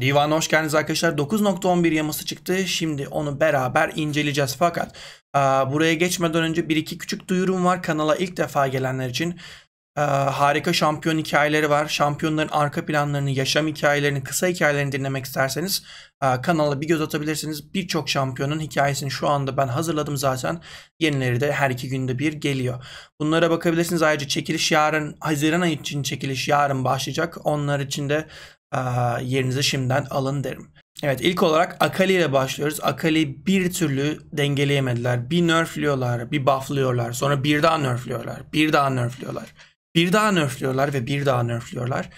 Divan hoş geldiniz arkadaşlar. 9.11 yaması çıktı. Şimdi onu beraber inceleyeceğiz. Fakat a, buraya geçmeden önce bir iki küçük duyurum var kanala ilk defa gelenler için. A, harika şampiyon hikayeleri var. Şampiyonların arka planlarını, yaşam hikayelerini, kısa hikayelerini dinlemek isterseniz a, kanala bir göz atabilirsiniz. Birçok şampiyonun hikayesini şu anda ben hazırladım zaten. Yenileri de her iki günde bir geliyor. Bunlara bakabilirsiniz. Ayrıca çekiliş yarın, Haziran ayı için çekiliş yarın başlayacak. Onlar için de ee, yerinize şimdiden alın derim. Evet ilk olarak Akali ile başlıyoruz. Akali bir türlü dengeleyemediler. Bir nerfliyorlar, bir bufflıyorlar. Sonra bir daha nerfliyorlar, bir daha nerfliyorlar. Bir daha nerfliyorlar ve bir daha nerfliyorlar.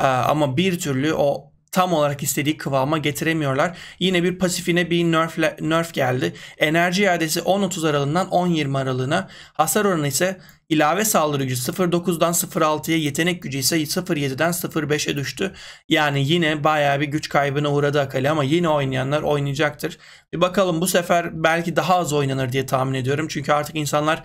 Ee, ama bir türlü o tam olarak istediği kıvama getiremiyorlar. Yine bir pasifine bir nerf, nerf geldi. Enerji iadesi 10-30 aralığından 10-20 aralığına. Hasar oranı ise İlave saldırı gücü 0.9'dan 0.6'ya yetenek gücü ise 0.7'den 0.5'e düştü. Yani yine bayağı bir güç kaybına uğradı Akali ama yine oynayanlar oynayacaktır. Bir bakalım bu sefer belki daha az oynanır diye tahmin ediyorum. Çünkü artık insanlar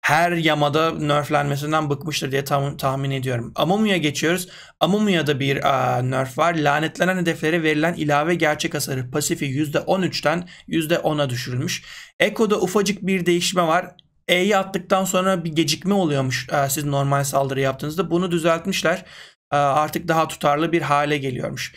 her yamada nerflenmesinden bıkmıştır diye tam, tahmin ediyorum. Amumu'ya geçiyoruz. Amumu'ya bir a, nerf var. Lanetlenen hedeflere verilen ilave gerçek hasarı pasifi %13'ten %10'a düşürülmüş. Eko'da ufacık bir değişme var. E'yi attıktan sonra bir gecikme oluyormuş e, siz normal saldırı yaptığınızda. Bunu düzeltmişler. E, artık daha tutarlı bir hale geliyormuş.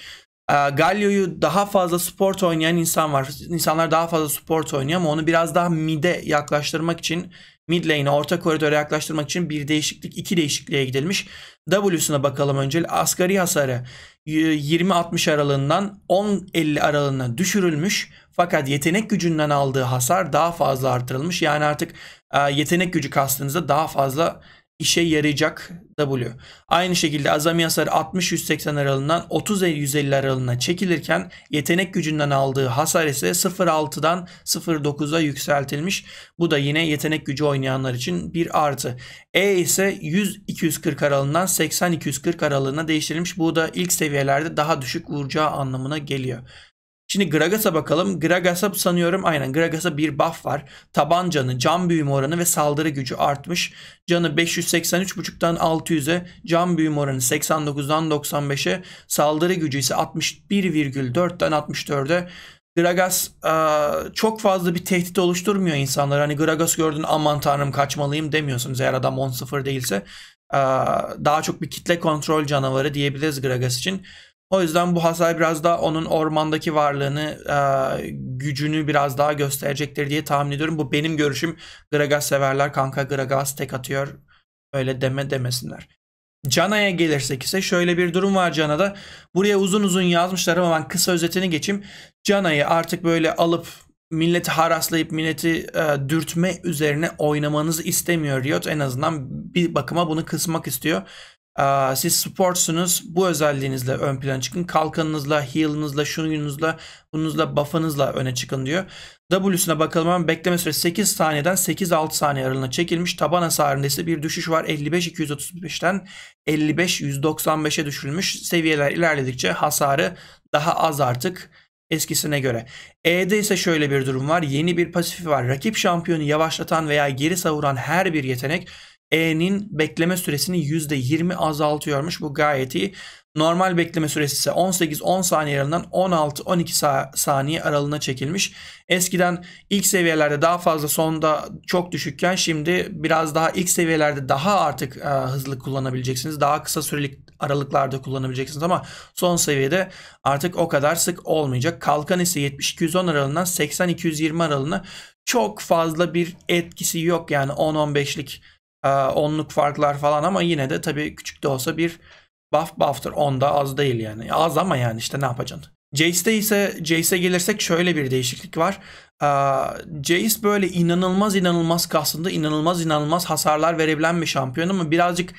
E, Gallio'yu daha fazla sport oynayan insan var. İnsanlar daha fazla sport oynuyor ama onu biraz daha mid'e yaklaştırmak için mid lane'e orta koridora yaklaştırmak için bir değişiklik iki değişikliğe gidilmiş. W'suna bakalım önce. Asgari hasarı 20-60 aralığından 10-50 aralığına düşürülmüş. Fakat yetenek gücünden aldığı hasar daha fazla artırılmış. Yani artık ee, yetenek gücü kastınızda daha fazla işe yarayacak W. Aynı şekilde azami hasar 60-180 aralığından 30-150 aralığına çekilirken yetenek gücünden aldığı hasar ise 0.6'dan 0.9'a yükseltilmiş. Bu da yine yetenek gücü oynayanlar için bir artı. E ise 100-240 aralığından 80-240 aralığına değiştirilmiş. Bu da ilk seviyelerde daha düşük vuracağı anlamına geliyor. Şimdi Gragas'a bakalım. Gragas'a sanıyorum aynen Gragas'a bir buff var. Taban canı, can büyüme oranı ve saldırı gücü artmış. Canı 583.5'tan 600'e, can büyüme oranı 89'dan 95'e, saldırı gücü ise 61,4'ten 64'e. Gragas çok fazla bir tehdit oluşturmuyor insanlar. Hani Gragas gördün aman tanrım kaçmalıyım demiyorsunuz eğer adam 10-0 değilse. Daha çok bir kitle kontrol canavarı diyebiliriz Gragas için. O yüzden bu hasar biraz daha onun ormandaki varlığını, e, gücünü biraz daha gösterecektir diye tahmin ediyorum. Bu benim görüşüm. Gragas severler kanka Gragas tek atıyor. Öyle deme demesinler. Cana'ya gelirsek ise şöyle bir durum var Cana'da. Buraya uzun uzun yazmışlar ama ben kısa özetini geçeyim. Cana'yı artık böyle alıp milleti haraslayıp milleti e, dürtme üzerine oynamanızı istemiyor Riot. En azından bir bakıma bunu kısmak istiyor siz sportsunuz. Bu özelliğinizle ön plana çıkın. Kalkanınızla, heal'ınızla, şununuzla, bununuzla, buff'ınızla öne çıkın diyor. W'suna bakalım ama bekleme süresi 8 saniyeden 8-6 saniye aralığına çekilmiş. Taban hasarında ise bir düşüş var. 55-235'ten 55-195'e düşülmüş. Seviyeler ilerledikçe hasarı daha az artık eskisine göre. E'de ise şöyle bir durum var. Yeni bir pasifi var. Rakip şampiyonu yavaşlatan veya geri savuran her bir yetenek E'nin bekleme süresini %20 azaltıyormuş. Bu gayet iyi. Normal bekleme süresi ise 18-10 saniye aralığından 16-12 saniye aralığına çekilmiş. Eskiden ilk seviyelerde daha fazla sonda çok düşükken şimdi biraz daha ilk seviyelerde daha artık e, hızlı kullanabileceksiniz. Daha kısa süreli aralıklarda kullanabileceksiniz ama son seviyede artık o kadar sık olmayacak. Kalkan ise 70-210 aralığından 80-220 aralığına çok fazla bir etkisi yok yani 10-15'lik ee, onluk farklar falan ama yine de tabii küçük de olsa bir buff buff'tır. onda az değil yani. Az ama yani işte ne yapacaksın? Jace'de ise Jace'e gelirsek şöyle bir değişiklik var. Ee, Jace böyle inanılmaz inanılmaz kasında inanılmaz inanılmaz hasarlar verebilen bir şampiyon ama birazcık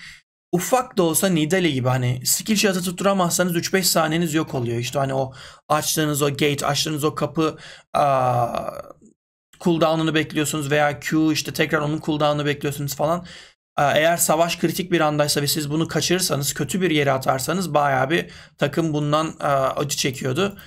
ufak da olsa Nidalee gibi hani skill shot'ı tutturamazsanız 3-5 saniyeniz yok oluyor. İşte hani o açtığınız o gate, açtığınız o kapı cooldown'unu bekliyorsunuz veya Q işte tekrar onun cooldown'unu bekliyorsunuz falan. Ee, eğer savaş kritik bir andaysa ve siz bunu kaçırırsanız, kötü bir yere atarsanız bayağı bir takım bundan e, acı çekiyordu.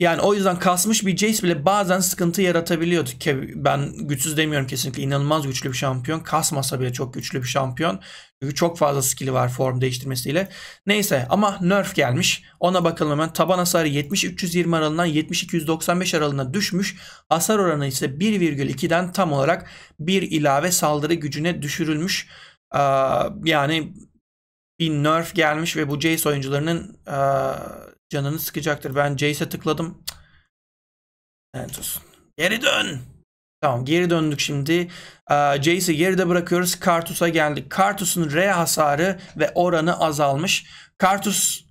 Yani o yüzden kasmış bir Jace bile bazen sıkıntı yaratabiliyordu. Ben güçsüz demiyorum kesinlikle. inanılmaz güçlü bir şampiyon. Kasmasa bile çok güçlü bir şampiyon. Çünkü çok fazla skill'i var form değiştirmesiyle. Neyse ama nerf gelmiş. Ona bakalım hemen. Taban hasarı 70-320 aralığından 70-295 aralığına düşmüş. Hasar oranı ise 1,2'den tam olarak bir ilave saldırı gücüne düşürülmüş. yani bir nerf gelmiş ve bu Jace oyuncularının Canını sıkacaktır. Ben Jace'e tıkladım. Evet olsun. Geri dön. Tamam geri döndük şimdi. Ee, Jace'i geride bırakıyoruz. Kartus'a geldik. Kartus'un R hasarı ve oranı azalmış. Kartus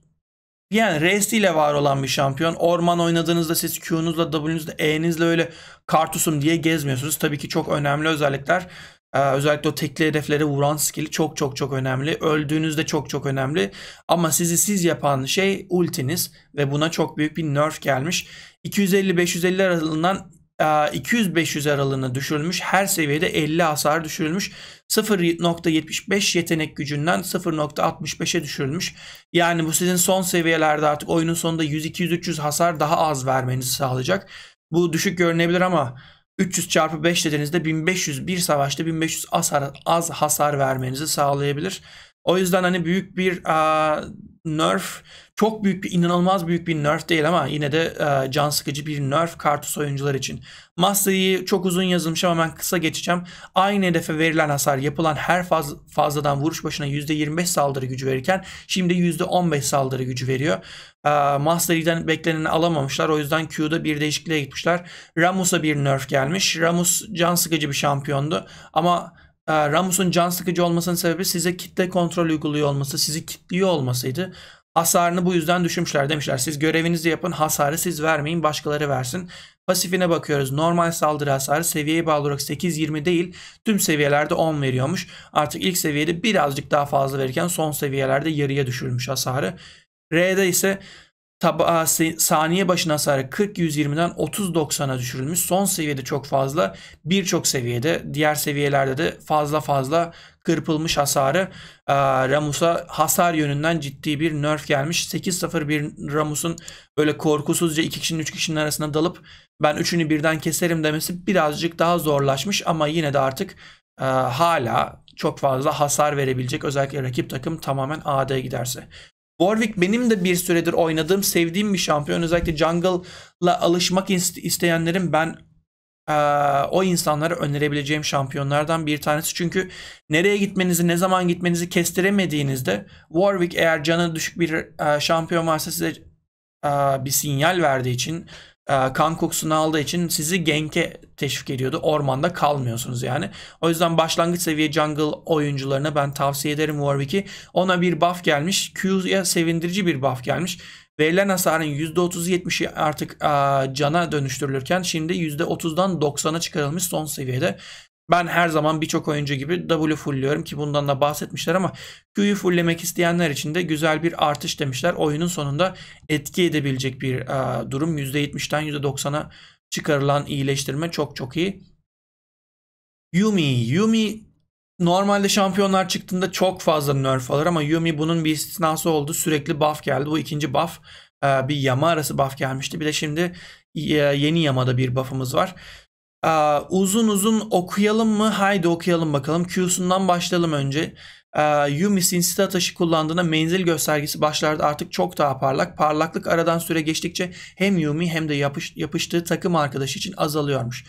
yani rest ile var olan bir şampiyon. Orman oynadığınızda siz Q'nuzla W'nuzla E'nizle öyle kartusum diye gezmiyorsunuz. Tabii ki çok önemli özellikler. Ee, özellikle o tekli hedeflere vuran skill çok çok çok önemli. Öldüğünüzde çok çok önemli. Ama sizi siz yapan şey ultiniz ve buna çok büyük bir nerf gelmiş. 250-550 aralığından 200-500 e, aralığına düşürülmüş. Her seviyede 50 hasar düşürülmüş. 0.75 yetenek gücünden 0.65'e düşürülmüş. Yani bu sizin son seviyelerde artık oyunun sonunda 100-200-300 hasar daha az vermenizi sağlayacak. Bu düşük görünebilir ama 300 çarpı 5 dediğinizde bir savaşta 1500 az hasar, az hasar vermenizi sağlayabilir. O yüzden hani büyük bir a, nerf çok büyük bir inanılmaz büyük bir nerf değil ama yine de e, can sıkıcı bir nerf kartus oyuncular için. Master'ı çok uzun yazılmış ama ben kısa geçeceğim. Aynı hedefe verilen hasar yapılan her faz, fazladan vuruş başına %25 saldırı gücü verirken şimdi %15 saldırı gücü veriyor. E, Master'den bekleneni alamamışlar o yüzden Q'da bir değişikliğe gitmişler. Ramus'a bir nerf gelmiş. Ramus can sıkıcı bir şampiyondu ama ee, Ramus'un can sıkıcı olmasının sebebi size kitle kontrol uyguluyor olması, sizi kitliyor olmasıydı. Hasarını bu yüzden düşünmüşler demişler. Siz görevinizi yapın, hasarı siz vermeyin, başkaları versin. Pasifine bakıyoruz. Normal saldırı hasarı seviyeye bağlı olarak 8-20 değil, tüm seviyelerde 10 veriyormuş. Artık ilk seviyede birazcık daha fazla verirken son seviyelerde yarıya düşürülmüş hasarı. R'de ise taba saniye başına hasarı 40-120'den 30-90'a düşürülmüş. Son seviyede çok fazla. Birçok seviyede diğer seviyelerde de fazla fazla kırpılmış hasarı. E, Ramus'a hasar yönünden ciddi bir nerf gelmiş. 8-0-1 Ramus'un böyle korkusuzca 2 kişinin 3 kişinin arasına dalıp ben üçünü birden keserim demesi birazcık daha zorlaşmış ama yine de artık e, hala çok fazla hasar verebilecek özellikle rakip takım tamamen AD'ye giderse. Warwick benim de bir süredir oynadığım, sevdiğim bir şampiyon. Özellikle jungle'la alışmak isteyenlerin ben e, o insanlara önerebileceğim şampiyonlardan bir tanesi. Çünkü nereye gitmenizi, ne zaman gitmenizi kestiremediğinizde Warwick eğer canı düşük bir e, şampiyon varsa size e, bir sinyal verdiği için e, kan kokusunu aldığı için sizi genke teşvik ediyordu. Ormanda kalmıyorsunuz yani. O yüzden başlangıç seviye jungle oyuncularına ben tavsiye ederim Warwick'i. Ona bir buff gelmiş. Q'ya sevindirici bir buff gelmiş. Verilen hasarın %30-70'i artık a, e, cana dönüştürülürken şimdi %30'dan 90'a çıkarılmış son seviyede. Ben her zaman birçok oyuncu gibi W fullliyorum ki bundan da bahsetmişler ama Q'yu fulllemek isteyenler için de güzel bir artış demişler. Oyunun sonunda etki edebilecek bir e, durum. %70'den %90'a çıkarılan iyileştirme çok çok iyi. Yumi, Yumi normalde şampiyonlar çıktığında çok fazla nerf alır ama Yumi bunun bir istisnası oldu. Sürekli buff geldi. Bu ikinci buff e, bir yama arası buff gelmişti. Bir de şimdi e, yeni yamada bir buff'ımız var. Ee, uzun uzun okuyalım mı? Haydi okuyalım bakalım. Q'sundan başlayalım önce. Ee, Yumis insta taşı kullandığında menzil göstergesi başlarda artık çok daha parlak. Parlaklık aradan süre geçtikçe hem Yumi hem de yapış, yapıştığı takım arkadaşı için azalıyormuş.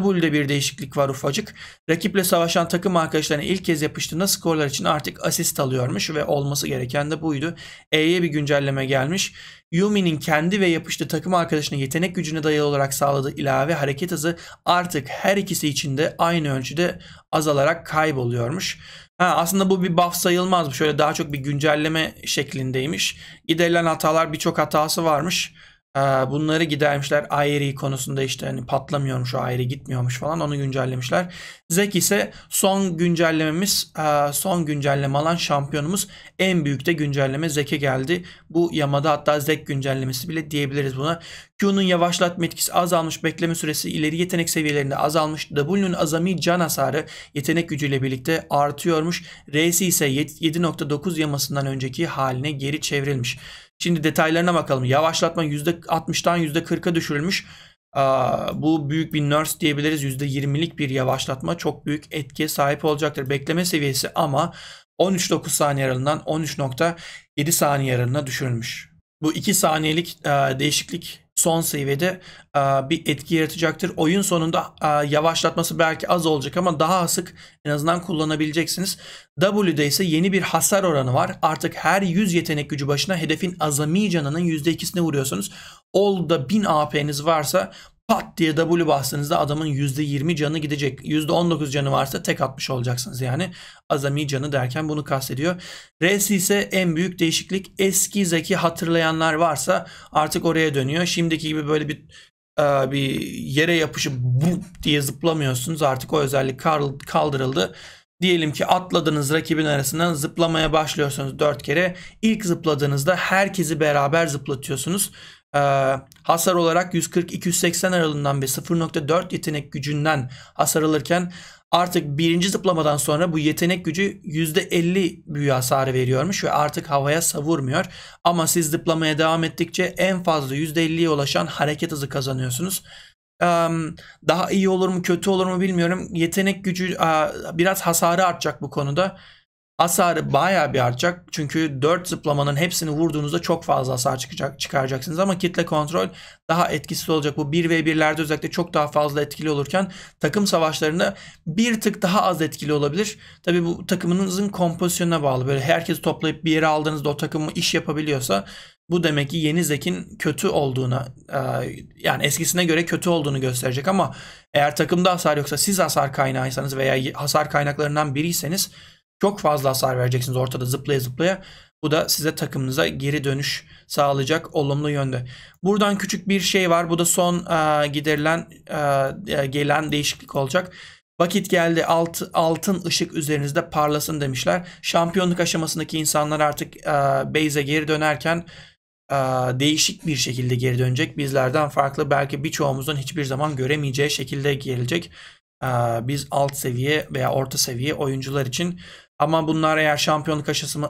W'de bir değişiklik var ufacık. Rakiple savaşan takım arkadaşlarına ilk kez yapıştığında skorlar için artık asist alıyormuş ve olması gereken de buydu. E'ye bir güncelleme gelmiş. Yumi'nin kendi ve yapıştığı takım arkadaşına yetenek gücüne dayalı olarak sağladığı ilave hareket hızı artık her ikisi için de aynı ölçüde azalarak kayboluyormuş. Ha, aslında bu bir buff sayılmaz. Şöyle daha çok bir güncelleme şeklindeymiş. Giderilen hatalar birçok hatası varmış. Ee, bunları gidermişler. Airi konusunda işte hani patlamıyormuş o Airi gitmiyormuş falan onu güncellemişler. Zek ise son güncellememiz e, son güncelleme alan şampiyonumuz en büyük de güncelleme Zek'e geldi. Bu Yamada hatta Zek güncellemesi bile diyebiliriz buna. Q'nun yavaşlatma etkisi azalmış, bekleme süresi ileri yetenek seviyelerinde azalmış. W'nun azami can hasarı yetenek gücüyle birlikte artıyormuş. R'si ise 7.9 yamasından önceki haline geri çevrilmiş. Şimdi detaylarına bakalım. Yavaşlatma %60'dan %40'a düşürülmüş. Bu büyük bir nurse diyebiliriz. %20'lik bir yavaşlatma çok büyük etkiye sahip olacaktır. Bekleme seviyesi ama 13.9 saniye aralığından 13.7 saniye aralığına düşürülmüş. Bu 2 saniyelik değişiklik son seviyede bir etki yaratacaktır. Oyun sonunda yavaşlatması belki az olacak ama daha sık en azından kullanabileceksiniz. W'de ise yeni bir hasar oranı var. Artık her 100 yetenek gücü başına hedefin azami canının %2'sine vuruyorsunuz. Olda 1000 AP'niz varsa pat diye W bastığınızda adamın %20 canı gidecek. %19 canı varsa tek atmış olacaksınız yani. Azami canı derken bunu kastediyor. R'si ise en büyük değişiklik. Eski zeki hatırlayanlar varsa artık oraya dönüyor. Şimdiki gibi böyle bir e, bir yere yapışıp bu diye zıplamıyorsunuz. Artık o özellik kaldırıldı. Diyelim ki atladınız rakibin arasından zıplamaya başlıyorsunuz 4 kere. İlk zıpladığınızda herkesi beraber zıplatıyorsunuz e, hasar olarak 140-280 aralığından ve 0.4 yetenek gücünden hasar alırken artık birinci zıplamadan sonra bu yetenek gücü %50 büyü hasarı veriyormuş ve artık havaya savurmuyor. Ama siz zıplamaya devam ettikçe en fazla %50'ye ulaşan hareket hızı kazanıyorsunuz. Ee, daha iyi olur mu kötü olur mu bilmiyorum. Yetenek gücü e, biraz hasarı artacak bu konuda. Hasarı baya bir artacak. Çünkü 4 zıplamanın hepsini vurduğunuzda çok fazla hasar çıkacak, çıkaracaksınız. Ama kitle kontrol daha etkisiz olacak. Bu 1v1'lerde özellikle çok daha fazla etkili olurken takım savaşlarında bir tık daha az etkili olabilir. Tabi bu takımınızın kompozisyonuna bağlı. Böyle herkes toplayıp bir yere aldığınızda o takımı iş yapabiliyorsa bu demek ki yeni Zek'in kötü olduğuna e, yani eskisine göre kötü olduğunu gösterecek ama eğer takımda hasar yoksa siz hasar kaynağıysanız veya hasar kaynaklarından biriyseniz çok fazla hasar vereceksiniz ortada zıplaya zıplaya. Bu da size takımınıza geri dönüş sağlayacak olumlu yönde. Buradan küçük bir şey var. Bu da son e, giderilen e, e, gelen değişiklik olacak. Vakit geldi alt, altın ışık üzerinizde parlasın demişler. Şampiyonluk aşamasındaki insanlar artık e, base'e geri dönerken e, değişik bir şekilde geri dönecek. Bizlerden farklı belki birçoğumuzun hiçbir zaman göremeyeceği şekilde gelecek. E, biz alt seviye veya orta seviye oyuncular için ama bunlar eğer şampiyonluk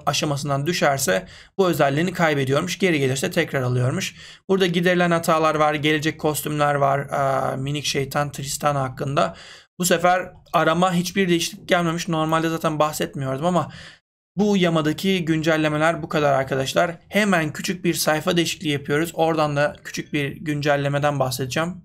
aşamasından düşerse bu özelliğini kaybediyormuş. Geri gelirse tekrar alıyormuş. Burada giderilen hatalar var. Gelecek kostümler var. minik şeytan Tristan hakkında. Bu sefer arama hiçbir değişiklik gelmemiş. Normalde zaten bahsetmiyordum ama bu yamadaki güncellemeler bu kadar arkadaşlar. Hemen küçük bir sayfa değişikliği yapıyoruz. Oradan da küçük bir güncellemeden bahsedeceğim.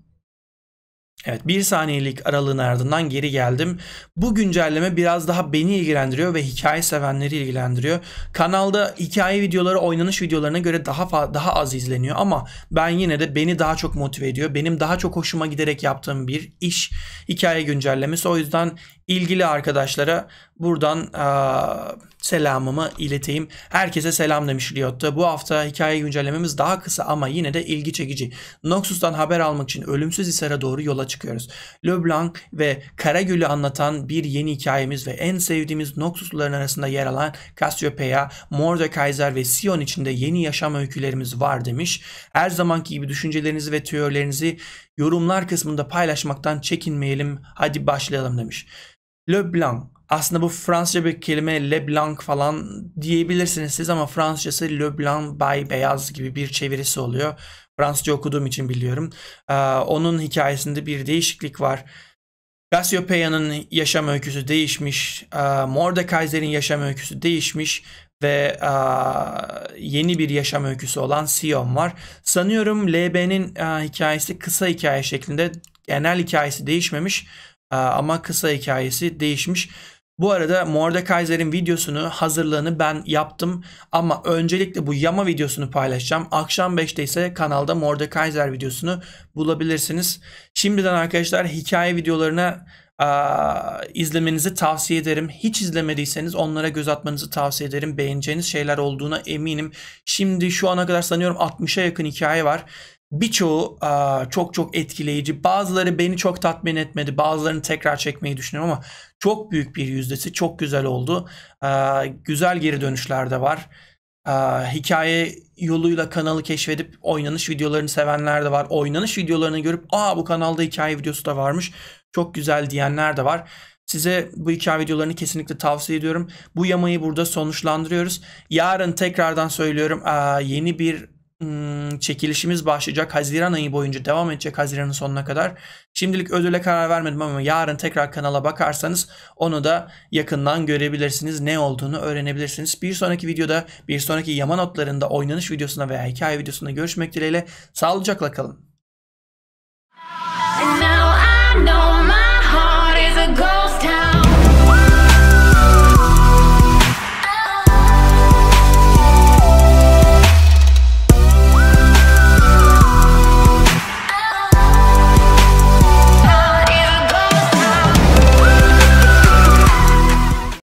Evet bir saniyelik aralığın ardından geri geldim. Bu güncelleme biraz daha beni ilgilendiriyor ve hikaye sevenleri ilgilendiriyor. Kanalda hikaye videoları oynanış videolarına göre daha daha az izleniyor ama ben yine de beni daha çok motive ediyor. Benim daha çok hoşuma giderek yaptığım bir iş hikaye güncellemesi. O yüzden ilgili arkadaşlara buradan a, selamımı ileteyim. Herkese selam demiş Riot'ta. Bu hafta hikaye güncellememiz daha kısa ama yine de ilgi çekici. Noxus'tan haber almak için Ölümsüz Hisar'a doğru yola çıkıyoruz. Leblanc ve Karagöl'ü anlatan bir yeni hikayemiz ve en sevdiğimiz Noxus'ların arasında yer alan Cassiopeia, Mordekaiser ve Sion içinde yeni yaşam öykülerimiz var demiş. Her zamanki gibi düşüncelerinizi ve teorilerinizi yorumlar kısmında paylaşmaktan çekinmeyelim. Hadi başlayalım demiş. Leblanc. Aslında bu Fransızca bir kelime Leblanc falan diyebilirsiniz siz ama Fransızcası Leblanc Bay Beyaz gibi bir çevirisi oluyor. Fransızca okuduğum için biliyorum. Ee, onun hikayesinde bir değişiklik var. Gassiopeia'nın yaşam öyküsü değişmiş. E, Mordekaiser'in yaşam öyküsü değişmiş. Ve e, yeni bir yaşam öyküsü olan Sion var. Sanıyorum LB'nin e, ee, hikayesi kısa hikaye şeklinde. Genel hikayesi değişmemiş. Ee, ama kısa hikayesi değişmiş. Bu arada Mordekaiser'in videosunu hazırlığını ben yaptım ama öncelikle bu yama videosunu paylaşacağım. Akşam 5'te ise kanalda Mordekaiser videosunu bulabilirsiniz. Şimdiden arkadaşlar hikaye videolarına a, e, izlemenizi tavsiye ederim. Hiç izlemediyseniz onlara göz atmanızı tavsiye ederim. Beğeneceğiniz şeyler olduğuna eminim. Şimdi şu ana kadar sanıyorum 60'a yakın hikaye var. Birçoğu çok çok etkileyici. Bazıları beni çok tatmin etmedi. Bazılarını tekrar çekmeyi düşünüyorum ama çok büyük bir yüzdesi çok güzel oldu. güzel geri dönüşler de var. hikaye yoluyla kanalı keşfedip oynanış videolarını sevenler de var. Oynanış videolarını görüp aa bu kanalda hikaye videosu da varmış. Çok güzel diyenler de var. Size bu hikaye videolarını kesinlikle tavsiye ediyorum. Bu yamayı burada sonuçlandırıyoruz. Yarın tekrardan söylüyorum yeni bir Hmm, çekilişimiz başlayacak. Haziran ayı boyunca devam edecek Haziran'ın sonuna kadar. Şimdilik ödüle karar vermedim ama yarın tekrar kanala bakarsanız onu da yakından görebilirsiniz. Ne olduğunu öğrenebilirsiniz. Bir sonraki videoda, bir sonraki yama notlarında oynanış videosuna veya hikaye videosunda görüşmek dileğiyle. Sağlıcakla kalın.